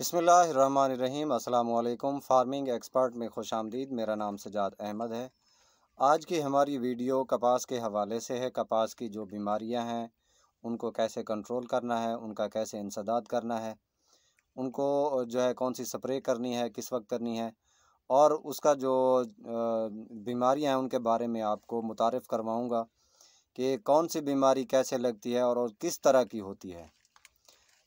बसमीम् अल्लाम farming expert में खुश आमदीद मेरा नाम सजाद अहमद है आज की हमारी वीडियो कपास के हवाले से है कपास की जो बीमारियां हैं उनको कैसे कंट्रोल करना है उनका कैसे इंसदाद करना है उनको जो है कौन सी स्प्रे करनी है किस वक्त करनी है और उसका जो बीमारियां हैं उनके बारे में आपको मुतारफ़ करवाऊँगा कि कौन सी बीमारी कैसे लगती है और किस तरह की होती है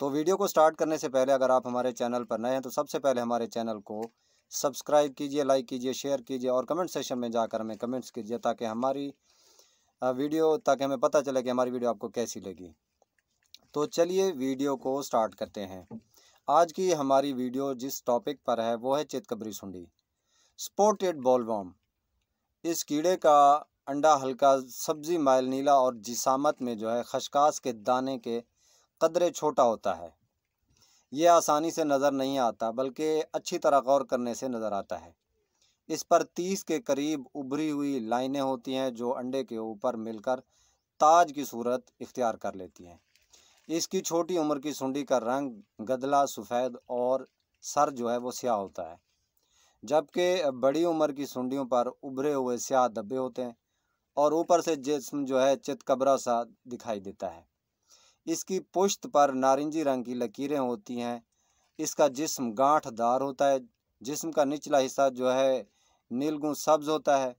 तो वीडियो को स्टार्ट करने से पहले अगर आप हमारे चैनल पर नए हैं तो सबसे पहले हमारे चैनल को सब्सक्राइब कीजिए लाइक कीजिए शेयर कीजिए और कमेंट सेशन में जाकर हमें कमेंट्स कीजिए ताकि हमारी वीडियो ताकि हमें पता चले कि हमारी वीडियो आपको कैसी लगी तो चलिए वीडियो को स्टार्ट करते हैं आज की हमारी वीडियो जिस टॉपिक पर है वो है चितकबरी सुंडी स्पोर्टेड बॉलबॉम इस कीड़े का अंडा हल्का सब्जी माइल नीला और जिसामत में जो है खशकास के दाने के कदरे छोटा होता है ये आसानी से नज़र नहीं आता बल्कि अच्छी तरह गौर करने से नज़र आता है इस पर तीस के करीब उभरी हुई लाइनें होती हैं जो अंडे के ऊपर मिलकर ताज की सूरत इख्तियार कर लेती हैं इसकी छोटी उम्र की सुंडी का रंग गदला सफ़ेद और सर जो है वो स्याह होता है जबकि बड़ी उम्र की सुंडियों पर उभरे हुए स्याह धब्बे होते हैं और ऊपर से जिसम जो है चितकबरा सा दिखाई देता है इसकी पुश्त पर नारंगी रंग की लकीरें होती हैं इसका जिस्म गांठदार होता है जिस्म का निचला हिस्सा जो है नीलगुं सब्ज़ होता है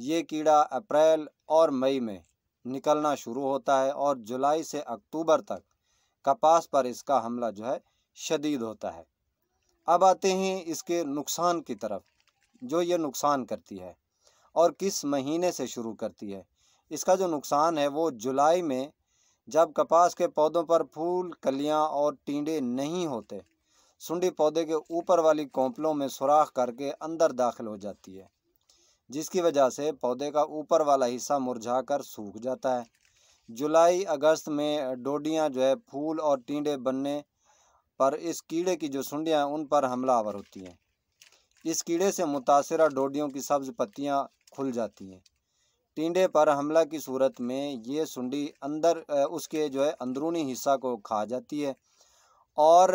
ये कीड़ा अप्रैल और मई में निकलना शुरू होता है और जुलाई से अक्टूबर तक कपास पर इसका हमला जो है शदीद होता है अब आते हैं इसके नुकसान की तरफ जो ये नुकसान करती है और किस महीने से शुरू करती है इसका जो नुकसान है वो जुलाई में जब कपास के पौधों पर फूल कलियां और टीडे नहीं होते सुंडी पौधे के ऊपर वाली कोंपलों में सुराख करके अंदर दाखिल हो जाती है जिसकी वजह से पौधे का ऊपर वाला हिस्सा मुरझाकर सूख जाता है जुलाई अगस्त में डोडियाँ जो है फूल और टीडे बनने पर इस कीड़े की जो सुंडियाँ हैं उन पर हमलावर होती हैं इस कीड़े से मुतासर डोडियों की सब्ज़ पत्तियाँ खुल जाती हैं टींडे पर हमला की सूरत में ये सुंडी अंदर उसके जो है अंदरूनी हिस्सा को खा जाती है और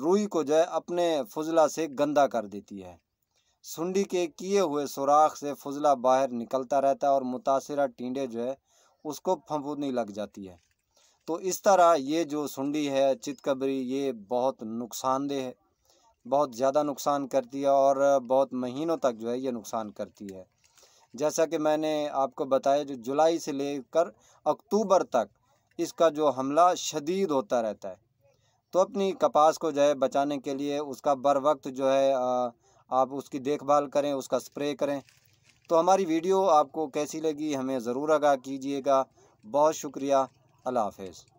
रुई को जो है अपने फजला से गंदा कर देती है सुंडी के किए हुए सुराख से फजला बाहर निकलता रहता है और मुतासर टींडे जो है उसको फंफूदनी लग जाती है तो इस तरह ये जो सुंडी है चितकबरी ये बहुत नुकसानदेह है बहुत ज़्यादा नुकसान करती है और बहुत महीनों तक जो है ये नुकसान करती है जैसा कि मैंने आपको बताया जो जुलाई से लेकर अक्टूबर तक इसका जो हमला शदीद होता रहता है तो अपनी कपास को जो है बचाने के लिए उसका बर वक्त जो है आप उसकी देखभाल करें उसका स्प्रे करें तो हमारी वीडियो आपको कैसी लगी हमें ज़रूर आगा कीजिएगा बहुत शुक्रिया अल्लाह हाफिज़